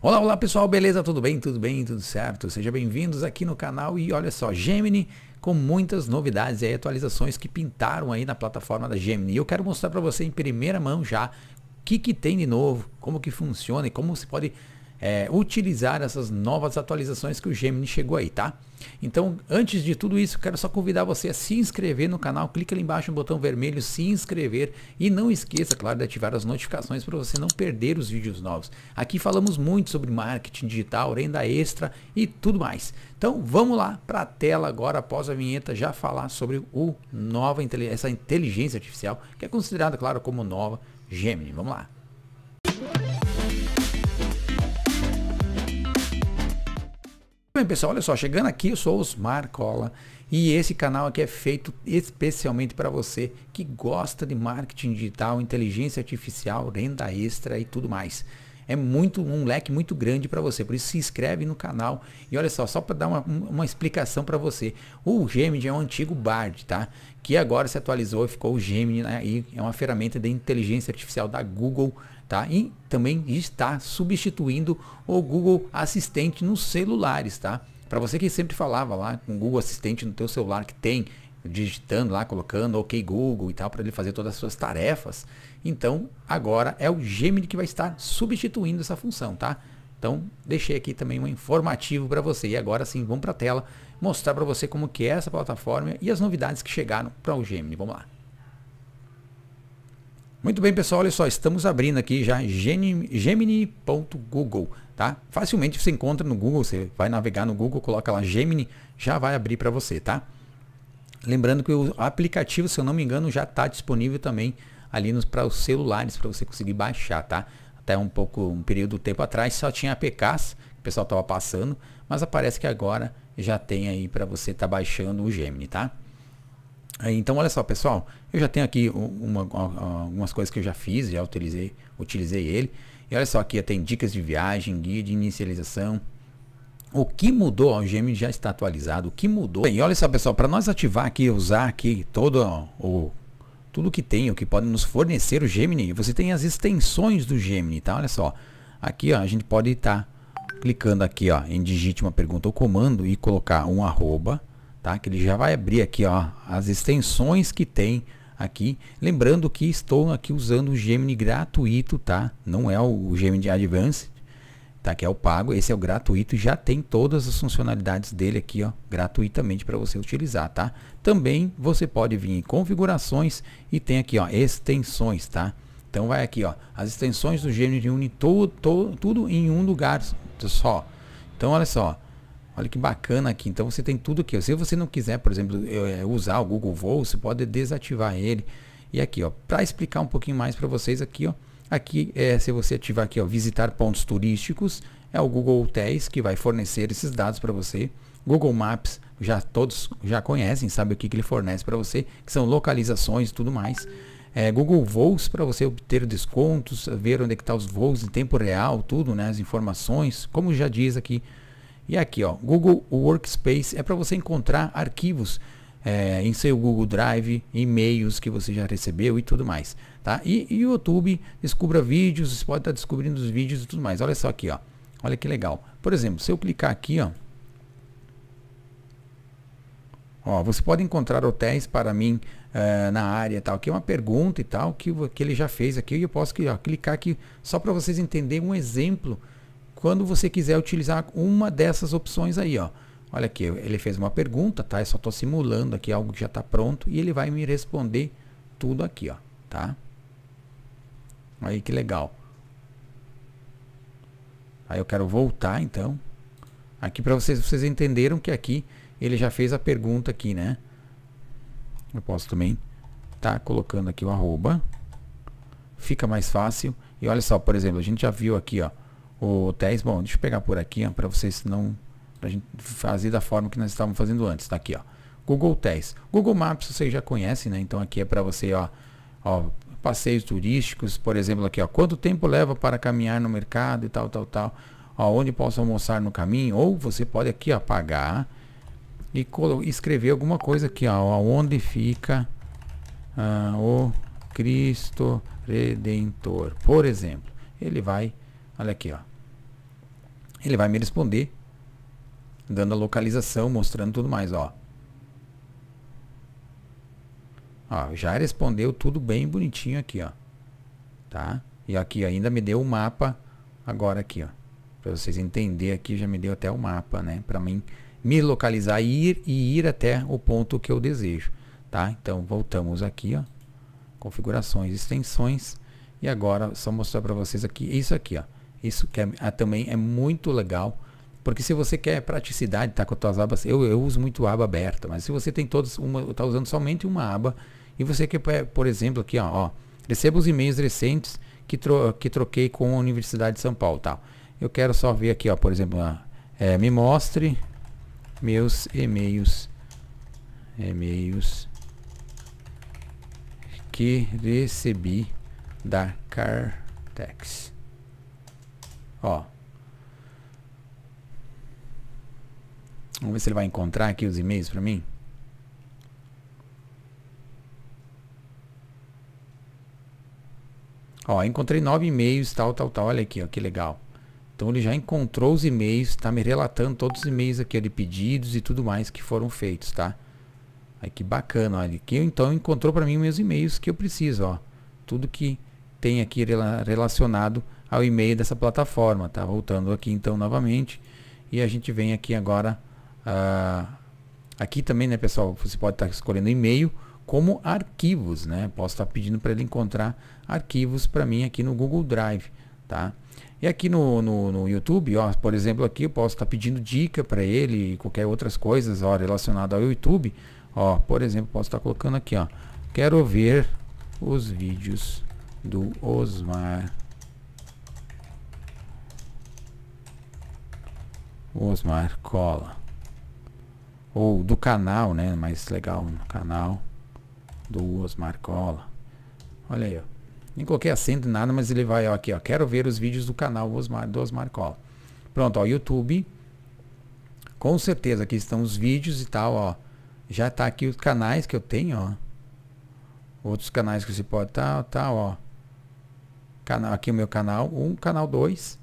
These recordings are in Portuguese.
Olá, olá pessoal, beleza? Tudo bem? Tudo bem? Tudo certo? Sejam bem-vindos aqui no canal e olha só, Gemini com muitas novidades e atualizações que pintaram aí na plataforma da Gemini. Eu quero mostrar para você em primeira mão já o que, que tem de novo, como que funciona e como você pode é, utilizar essas novas atualizações que o Gemini chegou aí, tá? Então, antes de tudo isso, quero só convidar você a se inscrever no canal. Clique ali embaixo no botão vermelho, se inscrever. E não esqueça, claro, de ativar as notificações para você não perder os vídeos novos. Aqui falamos muito sobre marketing digital, renda extra e tudo mais. Então, vamos lá para a tela agora, após a vinheta, já falar sobre o nova, essa inteligência artificial, que é considerada, claro, como nova Gemini. Vamos lá. Bem, pessoal, olha só, chegando aqui, eu sou Osmar Cola e esse canal aqui é feito especialmente para você que gosta de marketing digital, inteligência artificial, renda extra e tudo mais. É muito um leque muito grande para você, por isso se inscreve no canal e olha só, só para dar uma, uma explicação para você. O Gemini é um antigo Bard, tá? Que agora se atualizou e ficou o Gemini aí, né? E é uma ferramenta de inteligência artificial da Google tá? E também está substituindo o Google Assistente nos celulares, tá? Para você que sempre falava lá com o Google Assistente no teu celular que tem digitando lá, colocando OK Google e tal para ele fazer todas as suas tarefas. Então, agora é o Gemini que vai estar substituindo essa função, tá? Então, deixei aqui também um informativo para você. E agora sim, vamos para a tela mostrar para você como que é essa plataforma e as novidades que chegaram para o Gemini. Vamos lá. Muito bem, pessoal, olha só, estamos abrindo aqui já gemini.google, tá? Facilmente você encontra no Google, você vai navegar no Google, coloca lá Gemini, já vai abrir para você, tá? Lembrando que o aplicativo, se eu não me engano, já está disponível também ali para os celulares, para você conseguir baixar, tá? Até um pouco, um período de tempo atrás só tinha APKs, que o pessoal estava passando, mas aparece que agora já tem aí para você estar tá baixando o Gemini, tá? É, então, olha só, pessoal, eu já tenho aqui uma, algumas coisas que eu já fiz, já utilizei, utilizei ele. E olha só, aqui tem dicas de viagem, guia de inicialização. O que mudou? O Gemini já está atualizado. O que mudou? E olha só, pessoal, para nós ativar aqui, usar aqui todo o tudo que tem, o que pode nos fornecer o Gemini, você tem as extensões do Gemini, tá? Olha só. Aqui, ó, a gente pode estar tá clicando aqui, ó, em digite uma pergunta ou comando e colocar um arroba tá? Que ele já vai abrir aqui, ó, as extensões que tem aqui. Lembrando que estou aqui usando o Gemini gratuito, tá? Não é o Gemini Advanced, tá? Que é o pago, esse é o gratuito e já tem todas as funcionalidades dele aqui, ó, gratuitamente para você utilizar, tá? Também você pode vir em configurações e tem aqui, ó, extensões, tá? Então vai aqui, ó, as extensões do Gemini Uni, tudo, tudo em um lugar só. Então olha só, Olha que bacana aqui. Então você tem tudo aqui. Se você não quiser, por exemplo, é, usar o Google Voo, você pode desativar ele. E aqui, ó, para explicar um pouquinho mais para vocês aqui, ó, aqui é se você ativar aqui, ó, visitar pontos turísticos, é o Google Hotéis que vai fornecer esses dados para você. Google Maps já todos já conhecem, sabe o que, que ele fornece para você, que são localizações, e tudo mais. É, Google Voos para você obter descontos, ver onde é que tá os voos em tempo real, tudo, né, as informações, como já diz aqui e aqui, ó, Google Workspace é para você encontrar arquivos é, em seu Google Drive, e-mails que você já recebeu e tudo mais, tá? E, e YouTube descubra vídeos, você pode estar tá descobrindo os vídeos e tudo mais. Olha só aqui, ó. Olha que legal. Por exemplo, se eu clicar aqui, ó, Ó, você pode encontrar hotéis para mim uh, na área tal, que é uma pergunta e tal que, que ele já fez aqui. E eu posso ó, clicar aqui só para vocês entenderem um exemplo quando você quiser utilizar uma dessas opções aí, ó. Olha aqui, ele fez uma pergunta, tá? Eu só estou simulando aqui algo que já está pronto e ele vai me responder tudo aqui, ó, tá? Aí que legal. Aí eu quero voltar, então. Aqui para vocês, vocês entenderam que aqui ele já fez a pergunta aqui, né? Eu posso também tá colocando aqui o arroba. Fica mais fácil. E olha só, por exemplo, a gente já viu aqui, ó o hotéis. Bom, deixa eu pegar por aqui, ó, para vocês não pra gente fazer da forma que nós estávamos fazendo antes. Tá aqui, ó. Google Hotéis. Google Maps vocês já conhecem, né? Então aqui é para você, ó, ó, passeios turísticos, por exemplo, aqui, ó, quanto tempo leva para caminhar no mercado e tal, tal, tal. Ó, onde posso almoçar no caminho? Ou você pode aqui, ó, apagar e escrever alguma coisa aqui, ó, aonde fica ah, o Cristo Redentor, por exemplo. Ele vai Olha aqui, ó. Ele vai me responder dando a localização, mostrando tudo mais, ó. Ó, já respondeu tudo bem bonitinho aqui, ó. Tá? E aqui ainda me deu o um mapa agora aqui, ó. Para vocês entenderem aqui, já me deu até o um mapa, né? Para mim me localizar e ir, e ir até o ponto que eu desejo, tá? Então voltamos aqui, ó. Configurações, extensões. E agora só mostrar para vocês aqui, isso aqui, ó. Isso que é, ah, também é muito legal. Porque se você quer praticidade, tá com as tuas abas, eu, eu uso muito aba aberta, mas se você tem todas, uma, tá usando somente uma aba, e você quer, por exemplo, aqui, ó, ó os e-mails recentes que, tro, que troquei com a Universidade de São Paulo, tal. Tá? Eu quero só ver aqui, ó, por exemplo, ó, ah, é, me mostre meus e-mails, e-mails que recebi da Cartex. Ó. Vamos ver se ele vai encontrar aqui os e-mails para mim. Ó, encontrei nove e-mails, tal, tal, tal. Olha aqui, ó, que legal. Então ele já encontrou os e-mails, está me relatando todos os e-mails aqui ó, de pedidos e tudo mais que foram feitos, tá? Aí que bacana, olha. que então encontrou para mim meus e-mails que eu preciso, ó. Tudo que tem aqui relacionado ao e-mail dessa plataforma, tá? Voltando aqui então novamente e a gente vem aqui agora uh, aqui também, né, pessoal? Você pode estar escolhendo e-mail como arquivos, né? Posso estar pedindo para ele encontrar arquivos para mim aqui no Google Drive, tá? E aqui no, no, no, YouTube, ó, por exemplo, aqui eu posso estar pedindo dica para ele e qualquer outras coisas, ó, relacionado ao YouTube, ó, por exemplo, posso estar colocando aqui, ó, quero ver os vídeos do Osmar Osmar Cola. Ou do canal, né? Mais legal, no canal do Osmar Cola. Olha aí, ó. Nem coloquei acento nada, mas ele vai ó, aqui, ó. Quero ver os vídeos do canal Osmar, do Osmar Cola. Pronto, ó, YouTube. Com certeza aqui estão os vídeos e tal, ó. Já tá aqui os canais que eu tenho, ó. Outros canais que você pode, tal, tal, ó. Canal, aqui o meu canal um, canal 2.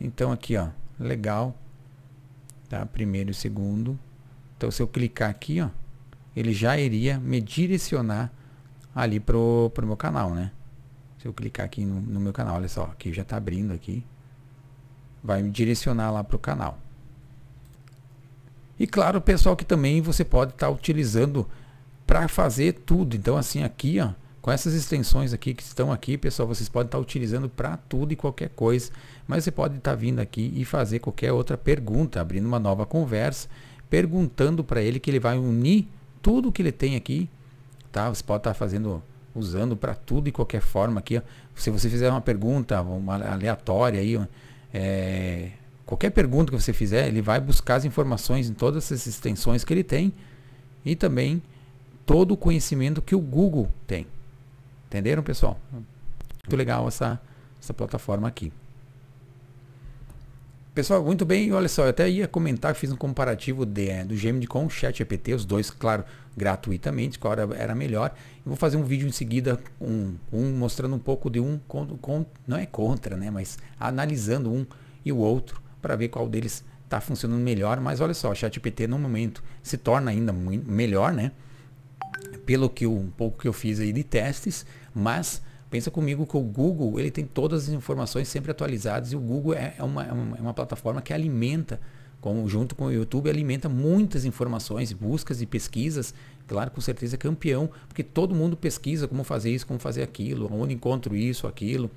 Então aqui, ó. Legal tá? Primeiro e segundo. Então, se eu clicar aqui, ó, ele já iria me direcionar ali pro, pro meu canal, né? Se eu clicar aqui no, no meu canal, olha só, aqui já tá abrindo aqui. Vai me direcionar lá pro canal. E claro, pessoal, que também você pode estar tá utilizando para fazer tudo. Então, assim, aqui, ó, com essas extensões aqui que estão aqui, pessoal, vocês podem estar utilizando para tudo e qualquer coisa, mas você pode estar vindo aqui e fazer qualquer outra pergunta, abrindo uma nova conversa, perguntando para ele que ele vai unir tudo que ele tem aqui, tá? Você pode estar fazendo usando para tudo e qualquer forma aqui. Se você fizer uma pergunta, uma aleatória aí, é, qualquer pergunta que você fizer, ele vai buscar as informações em todas essas extensões que ele tem e também todo o conhecimento que o Google tem. Entenderam, pessoal? Muito legal essa, essa plataforma aqui. Pessoal, muito bem. Olha só, eu até ia comentar, fiz um comparativo de, eh, do Gemini com o ChatGPT, os dois, claro, gratuitamente, qual era, era melhor. Eu vou fazer um vídeo em seguida, um, um mostrando um pouco de um, com, com, não é contra, né? Mas analisando um e o outro para ver qual deles está funcionando melhor. Mas olha só, o ChatGPT no momento se torna ainda melhor, né? pelo que eu, um pouco que eu fiz aí de testes, mas pensa comigo que o Google ele tem todas as informações sempre atualizadas e o Google é, é, é uma, é uma plataforma que alimenta junto com o YouTube, alimenta muitas informações, buscas e pesquisas. Claro, com certeza campeão, porque todo mundo pesquisa como fazer isso, como fazer aquilo, onde encontro isso, aquilo.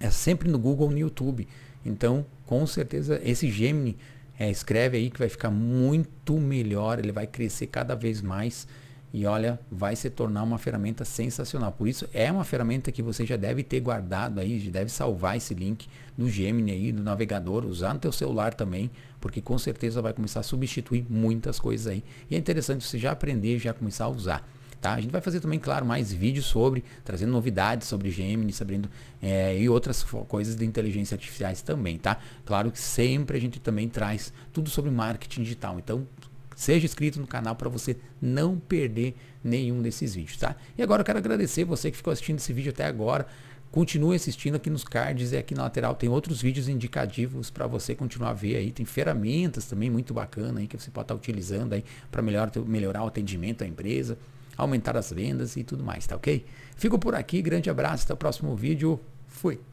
É sempre no Google ou no YouTube. Então, com certeza, esse Gemini é, escreve aí que vai ficar muito melhor, ele vai crescer cada vez mais. E olha, vai se tornar uma ferramenta sensacional. Por isso, é uma ferramenta que você já deve ter guardado aí, já deve salvar esse link do Gemini aí, do navegador, usar no teu celular também, porque com certeza vai começar a substituir muitas coisas aí. E é interessante você já aprender, já começar a usar. Tá? A gente vai fazer também, claro, mais vídeos sobre, trazendo novidades sobre Gemini, sabendo é, e outras coisas de inteligência artificiais também, tá? Claro que sempre a gente também traz tudo sobre marketing digital. Então, Seja inscrito no canal para você não perder nenhum desses vídeos, tá? E agora eu quero agradecer você que ficou assistindo esse vídeo até agora. Continue assistindo aqui nos cards e aqui na lateral tem outros vídeos indicativos para você continuar a ver aí. Tem ferramentas também muito bacana aí que você pode estar tá utilizando aí para melhorar, melhorar o atendimento à empresa, aumentar as vendas e tudo mais, tá ok? Fico por aqui, grande abraço, até o próximo vídeo. Fui!